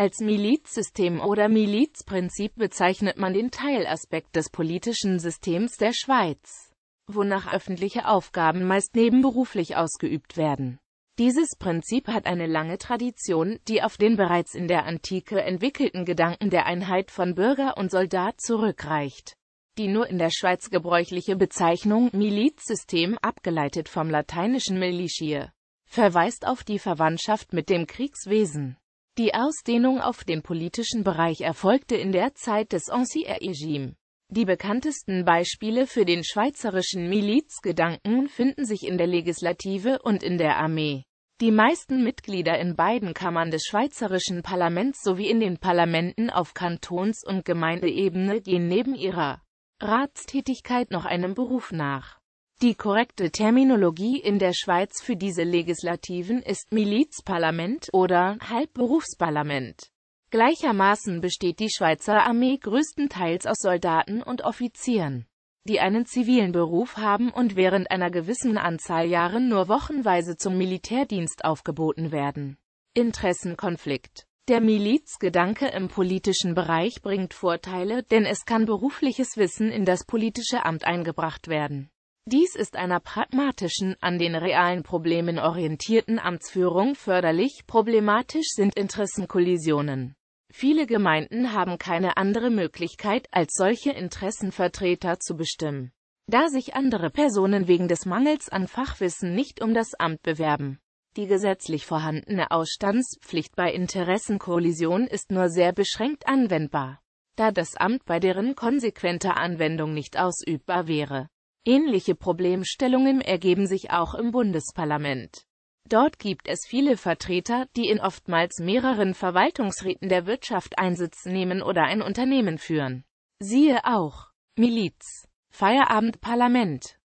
Als Milizsystem oder Milizprinzip bezeichnet man den Teilaspekt des politischen Systems der Schweiz, wonach öffentliche Aufgaben meist nebenberuflich ausgeübt werden. Dieses Prinzip hat eine lange Tradition, die auf den bereits in der Antike entwickelten Gedanken der Einheit von Bürger und Soldat zurückreicht. Die nur in der Schweiz gebräuchliche Bezeichnung Milizsystem, abgeleitet vom lateinischen Militia, verweist auf die Verwandtschaft mit dem Kriegswesen die Ausdehnung auf den politischen Bereich erfolgte in der Zeit des Ancien-Regime. Die bekanntesten Beispiele für den schweizerischen Milizgedanken finden sich in der Legislative und in der Armee. Die meisten Mitglieder in beiden Kammern des schweizerischen Parlaments sowie in den Parlamenten auf Kantons- und Gemeindeebene gehen neben ihrer Ratstätigkeit noch einem Beruf nach. Die korrekte Terminologie in der Schweiz für diese Legislativen ist Milizparlament oder Halbberufsparlament. Gleichermaßen besteht die Schweizer Armee größtenteils aus Soldaten und Offizieren, die einen zivilen Beruf haben und während einer gewissen Anzahl Jahren nur wochenweise zum Militärdienst aufgeboten werden. Interessenkonflikt der Milizgedanke im politischen Bereich bringt Vorteile, denn es kann berufliches Wissen in das politische Amt eingebracht werden. Dies ist einer pragmatischen, an den realen Problemen orientierten Amtsführung förderlich, problematisch sind Interessenkollisionen. Viele Gemeinden haben keine andere Möglichkeit, als solche Interessenvertreter zu bestimmen, da sich andere Personen wegen des Mangels an Fachwissen nicht um das Amt bewerben. Die gesetzlich vorhandene Ausstandspflicht bei Interessenkollision ist nur sehr beschränkt anwendbar, da das Amt bei deren konsequenter Anwendung nicht ausübbar wäre. Ähnliche Problemstellungen ergeben sich auch im Bundesparlament. Dort gibt es viele Vertreter, die in oftmals mehreren Verwaltungsräten der Wirtschaft Einsitz nehmen oder ein Unternehmen führen. Siehe auch Miliz Feierabendparlament